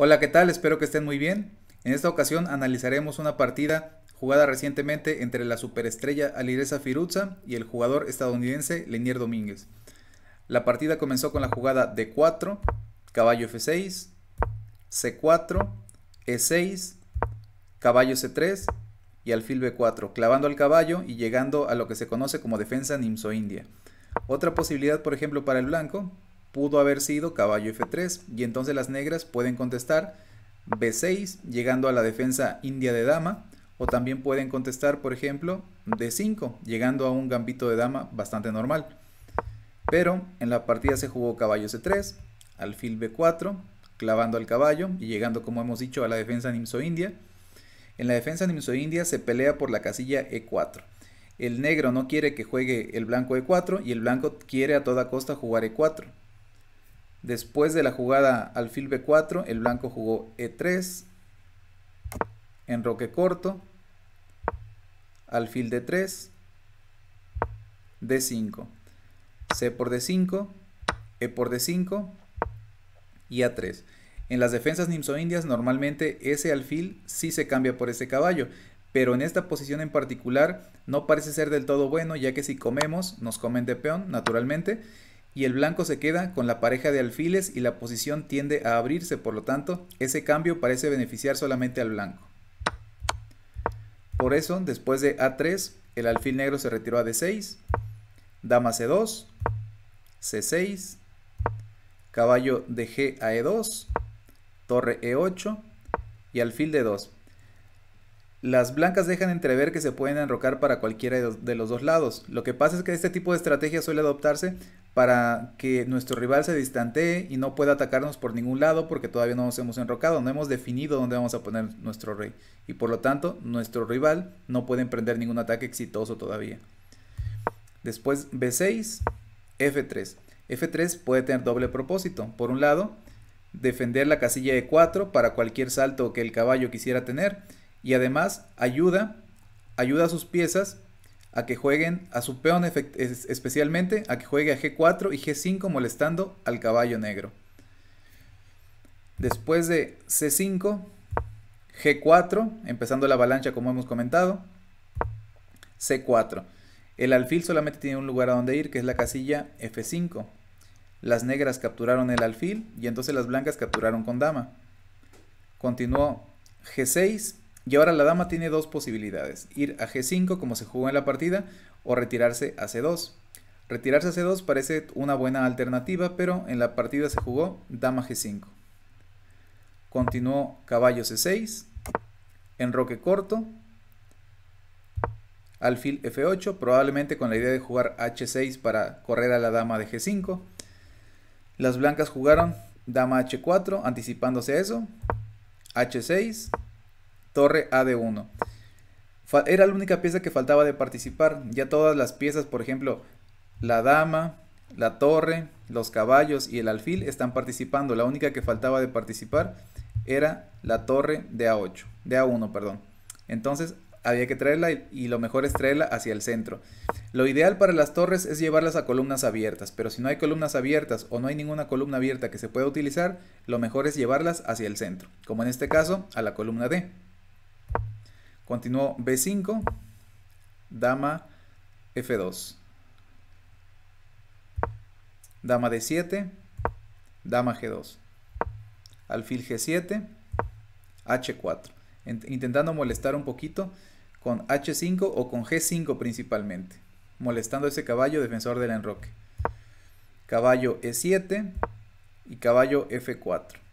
Hola, ¿qué tal? Espero que estén muy bien. En esta ocasión analizaremos una partida jugada recientemente entre la superestrella Alireza Firuza y el jugador estadounidense Lenier Domínguez. La partida comenzó con la jugada D4, caballo F6, C4, E6, caballo C3 y alfil B4, clavando al caballo y llegando a lo que se conoce como defensa Nimso india Otra posibilidad, por ejemplo, para el blanco pudo haber sido caballo F3 y entonces las negras pueden contestar B6 llegando a la defensa india de dama o también pueden contestar por ejemplo D5 llegando a un gambito de dama bastante normal. Pero en la partida se jugó caballo C3, alfil B4 clavando al caballo y llegando como hemos dicho a la defensa Nimso India. En la defensa Nimso India se pelea por la casilla E4 el negro no quiere que juegue el blanco E4 y el blanco quiere a toda costa jugar E4. Después de la jugada alfil b4, el blanco jugó e3, enroque corto, alfil d3, d5, c por d5, e por d5 y a3. En las defensas Indias, normalmente ese alfil sí se cambia por ese caballo, pero en esta posición en particular no parece ser del todo bueno, ya que si comemos, nos comen de peón, naturalmente, y el blanco se queda con la pareja de alfiles y la posición tiende a abrirse, por lo tanto, ese cambio parece beneficiar solamente al blanco. Por eso, después de A3, el alfil negro se retiró a D6, dama C2, C6, caballo de G a E2, torre E8 y alfil D2. Las blancas dejan entrever que se pueden enrocar para cualquiera de los dos lados. Lo que pasa es que este tipo de estrategia suele adoptarse para que nuestro rival se distantee y no pueda atacarnos por ningún lado porque todavía no nos hemos enrocado, no hemos definido dónde vamos a poner nuestro rey y por lo tanto nuestro rival no puede emprender ningún ataque exitoso todavía. Después B6, F3. F3 puede tener doble propósito. Por un lado, defender la casilla E4 para cualquier salto que el caballo quisiera tener y además ayuda ayuda a sus piezas a que jueguen a su peón especialmente, a que juegue a G4 y G5 molestando al caballo negro. Después de C5, G4, empezando la avalancha como hemos comentado, C4. El alfil solamente tiene un lugar a donde ir, que es la casilla F5. Las negras capturaron el alfil y entonces las blancas capturaron con dama. Continuó G6, y ahora la dama tiene dos posibilidades, ir a G5 como se jugó en la partida o retirarse a C2. Retirarse a C2 parece una buena alternativa, pero en la partida se jugó dama G5. Continuó caballo C6, enroque corto, alfil F8, probablemente con la idea de jugar H6 para correr a la dama de G5. Las blancas jugaron dama H4, anticipándose a eso, H6, torre A de 1. Era la única pieza que faltaba de participar. Ya todas las piezas, por ejemplo, la dama, la torre, los caballos y el alfil están participando. La única que faltaba de participar era la torre de A8, de A1, perdón. Entonces había que traerla y lo mejor es traerla hacia el centro. Lo ideal para las torres es llevarlas a columnas abiertas, pero si no hay columnas abiertas o no hay ninguna columna abierta que se pueda utilizar, lo mejor es llevarlas hacia el centro, como en este caso a la columna D. Continuó B5, dama F2. Dama D7, dama G2. Alfil G7, H4. Intentando molestar un poquito con H5 o con G5 principalmente. Molestando ese caballo defensor del enroque. Caballo E7 y caballo F4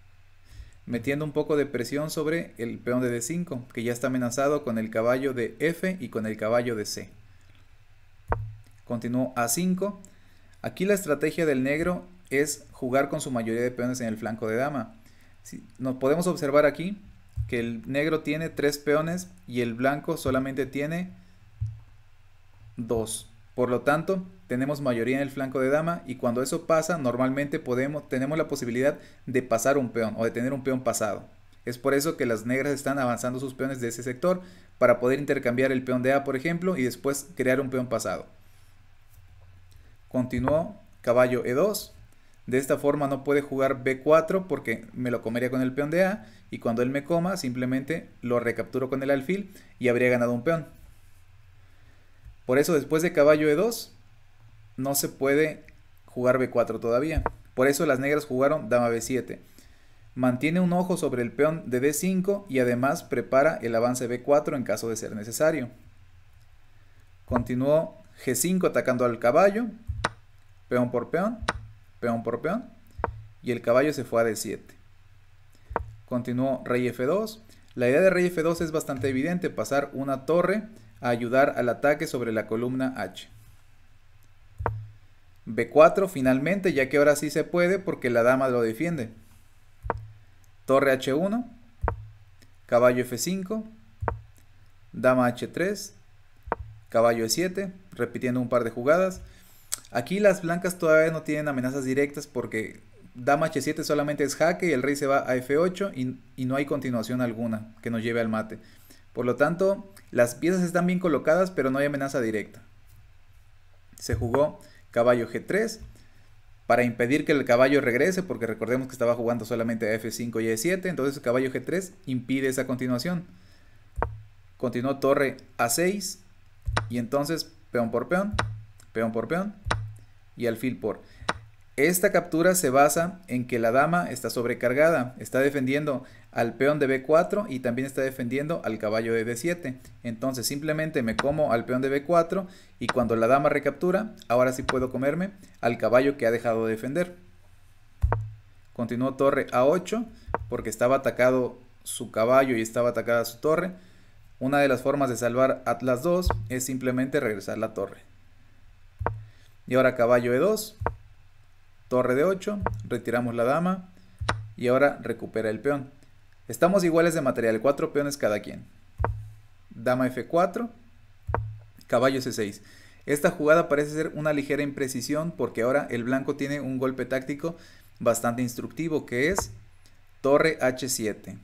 metiendo un poco de presión sobre el peón de D5, que ya está amenazado con el caballo de F y con el caballo de C. Continúo A5. Aquí la estrategia del negro es jugar con su mayoría de peones en el flanco de dama. nos podemos observar aquí que el negro tiene tres peones y el blanco solamente tiene dos. Por lo tanto, tenemos mayoría en el flanco de dama y cuando eso pasa normalmente podemos, tenemos la posibilidad de pasar un peón o de tener un peón pasado. Es por eso que las negras están avanzando sus peones de ese sector para poder intercambiar el peón de A, por ejemplo, y después crear un peón pasado. Continuó caballo E2. De esta forma no puede jugar B4 porque me lo comería con el peón de A y cuando él me coma simplemente lo recapturo con el alfil y habría ganado un peón. Por eso después de caballo E2 no se puede jugar B4 todavía. Por eso las negras jugaron dama B7. Mantiene un ojo sobre el peón de D5 y además prepara el avance B4 en caso de ser necesario. Continuó G5 atacando al caballo, peón por peón, peón por peón, y el caballo se fue a D7. Continuó rey F2. La idea de rey F2 es bastante evidente, pasar una torre a ayudar al ataque sobre la columna H. B4 finalmente, ya que ahora sí se puede porque la dama lo defiende. Torre H1, caballo F5, dama H3, caballo E7, repitiendo un par de jugadas. Aquí las blancas todavía no tienen amenazas directas porque dama H7 solamente es jaque y el rey se va a F8 y, y no hay continuación alguna que nos lleve al mate. Por lo tanto, las piezas están bien colocadas pero no hay amenaza directa. Se jugó caballo G3 para impedir que el caballo regrese, porque recordemos que estaba jugando solamente a F5 y E7, entonces el caballo G3 impide esa continuación. Continuó torre A6 y entonces peón por peón, peón por peón y alfil por. Esta captura se basa en que la dama está sobrecargada, está defendiendo al peón de b4 y también está defendiendo al caballo de b7. Entonces simplemente me como al peón de b4 y cuando la dama recaptura, ahora sí puedo comerme al caballo que ha dejado de defender. Continúo torre a8 porque estaba atacado su caballo y estaba atacada su torre. Una de las formas de salvar Atlas 2 es simplemente regresar la torre. Y ahora caballo e2 torre de 8, retiramos la dama y ahora recupera el peón. Estamos iguales de material, cuatro peones cada quien. Dama F4, caballo C6. Esta jugada parece ser una ligera imprecisión porque ahora el blanco tiene un golpe táctico bastante instructivo que es torre H7.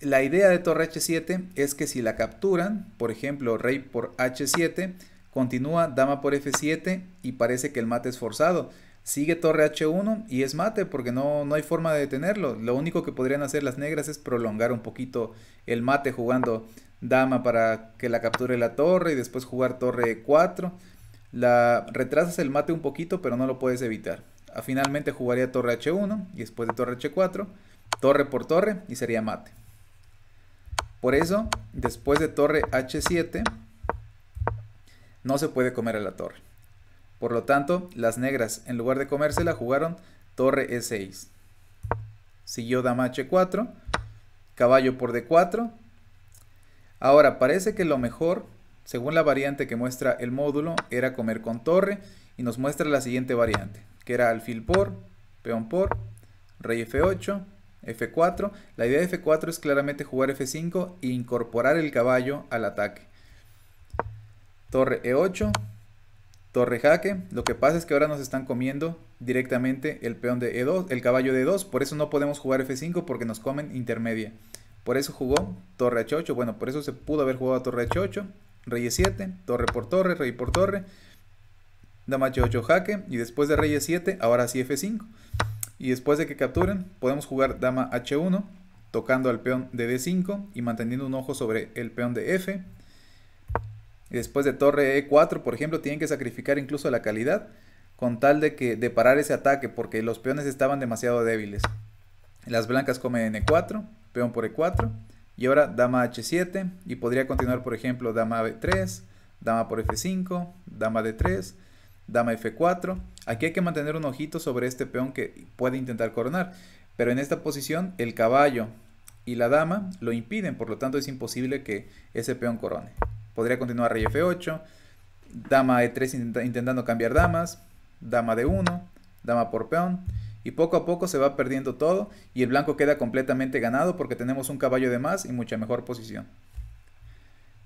la idea de torre H7 es que si la capturan, por ejemplo, rey por H7, Continúa dama por f7 y parece que el mate es forzado. Sigue torre h1 y es mate porque no, no hay forma de detenerlo. Lo único que podrían hacer las negras es prolongar un poquito el mate jugando dama para que la capture la torre y después jugar torre 4 La retrasas el mate un poquito pero no lo puedes evitar. Ah, finalmente jugaría torre h1 y después de torre h4, torre por torre y sería mate. Por eso, después de torre h7, no se puede comer a la torre. Por lo tanto, las negras, en lugar de comérsela, jugaron torre e6. Siguió dama h4, caballo por d4. Ahora, parece que lo mejor, según la variante que muestra el módulo, era comer con torre y nos muestra la siguiente variante, que era alfil por, peón por, rey f8, f4. La idea de f4 es claramente jugar f5 e incorporar el caballo al ataque torre e8, torre jaque. Lo que pasa es que ahora nos están comiendo directamente el peón de e2, el caballo de e2. Por eso no podemos jugar f5 porque nos comen intermedia. Por eso jugó torre h8. Bueno, por eso se pudo haber jugado torre h8, rey e7, torre por torre, rey por torre, dama h8 jaque. Y después de rey e7, ahora sí f5. Y después de que capturen, podemos jugar dama h1, tocando al peón de d5 y manteniendo un ojo sobre el peón de f y después de torre E4, por ejemplo, tienen que sacrificar incluso la calidad con tal de que de parar ese ataque porque los peones estaban demasiado débiles. Las blancas comen E4, peón por E4 y ahora dama H7 y podría continuar, por ejemplo, dama B3, dama por F5, dama D3, dama F4. Aquí hay que mantener un ojito sobre este peón que puede intentar coronar, pero en esta posición el caballo y la dama lo impiden, por lo tanto es imposible que ese peón corone. Podría continuar rey f8, dama e3 intentando cambiar damas, dama d1, dama por peón. Y poco a poco se va perdiendo todo y el blanco queda completamente ganado porque tenemos un caballo de más y mucha mejor posición.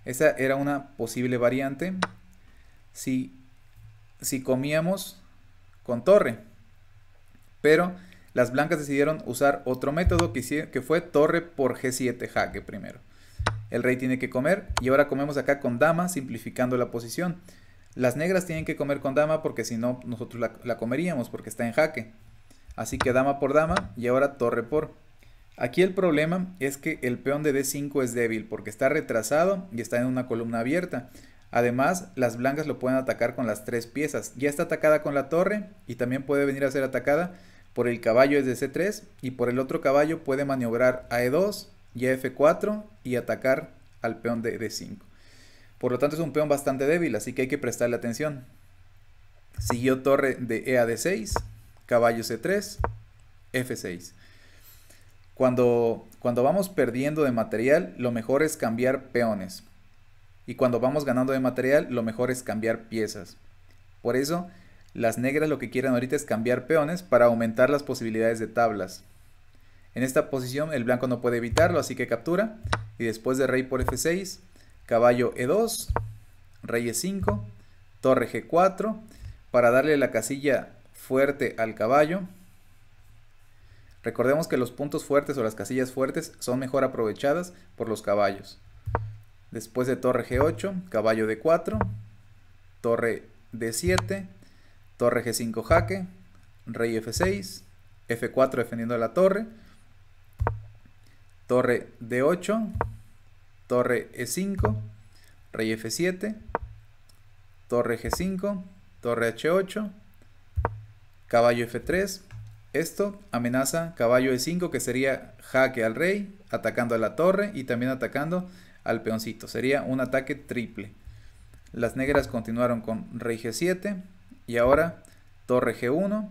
Esa era una posible variante si, si comíamos con torre. Pero las blancas decidieron usar otro método que, que fue torre por g7 jaque primero. El rey tiene que comer y ahora comemos acá con dama simplificando la posición. Las negras tienen que comer con dama porque si no nosotros la, comeríamos porque está en jaque. Así que dama por dama y ahora torre por. Aquí el problema es que el peón de D5 es débil porque está retrasado y está en una columna abierta. Además, las blancas lo pueden atacar con las tres piezas. Ya está atacada con la torre y también puede venir a ser atacada por el caballo de C3 y por el otro caballo puede maniobrar a E2 y F4 y atacar al peón de D5. Por lo tanto es un peón bastante débil, así que hay que prestarle atención. Siguió torre de E a D6, caballo C3, F6. Cuando, cuando vamos perdiendo de material, lo mejor es cambiar peones. Y cuando vamos ganando de material, lo mejor es cambiar piezas. Por eso, las negras lo que quieren ahorita es cambiar peones para aumentar las posibilidades de tablas. En esta posición el blanco no puede evitarlo, así que captura. Y después de rey por f6, caballo e2, rey e5, torre g4, para darle la casilla fuerte al caballo. Recordemos que los puntos fuertes o las casillas fuertes son mejor aprovechadas por los caballos. Después de torre g8, caballo d4, torre d7, torre g5 jaque, rey f6, f4 defendiendo la torre, torre D8, torre E5, rey F7, torre G5, torre H8, caballo F3. Esto amenaza caballo E5 que sería jaque al rey, atacando a la torre y también atacando al peoncito. Sería un ataque triple. Las negras continuaron con rey G7 y ahora torre G1,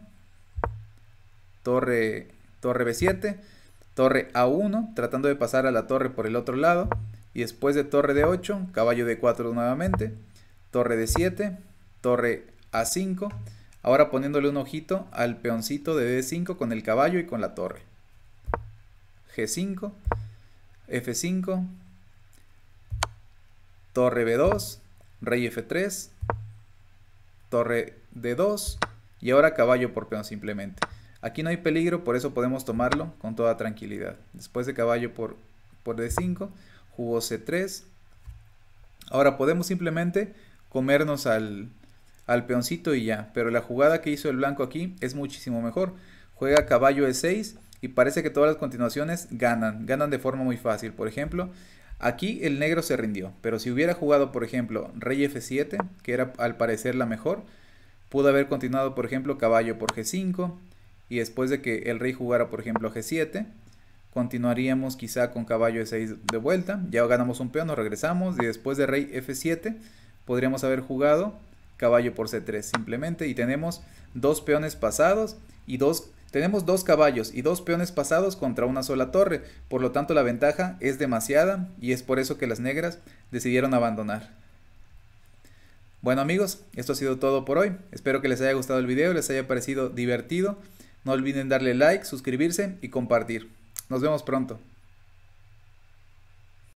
torre, torre B7 torre A1, tratando de pasar a la torre por el otro lado, y después de torre D8, caballo D4 nuevamente, torre D7, torre A5, ahora poniéndole un ojito al peoncito de D5 con el caballo y con la torre. G5, F5, torre B2, rey F3, torre D2 y ahora caballo por peón simplemente. Aquí no hay peligro, por eso podemos tomarlo con toda tranquilidad. Después de caballo por, por D5, jugó C3. Ahora podemos simplemente comernos al, al peoncito y ya. Pero la jugada que hizo el blanco aquí es muchísimo mejor. Juega caballo E6 y parece que todas las continuaciones ganan. Ganan de forma muy fácil. Por ejemplo, aquí el negro se rindió. Pero si hubiera jugado, por ejemplo, rey F7, que era al parecer la mejor, pudo haber continuado, por ejemplo, caballo por G5, y después de que el rey jugara, por ejemplo, g7, continuaríamos quizá con caballo e6 de vuelta, ya ganamos un peón, nos regresamos, y después de rey f7 podríamos haber jugado caballo por c3 simplemente, y tenemos dos peones pasados y dos... Tenemos dos caballos y dos peones pasados contra una sola torre, por lo tanto la ventaja es demasiada y es por eso que las negras decidieron abandonar. Bueno amigos, esto ha sido todo por hoy, espero que les haya gustado el video, les haya parecido divertido. No olviden darle like, suscribirse y compartir. Nos vemos pronto.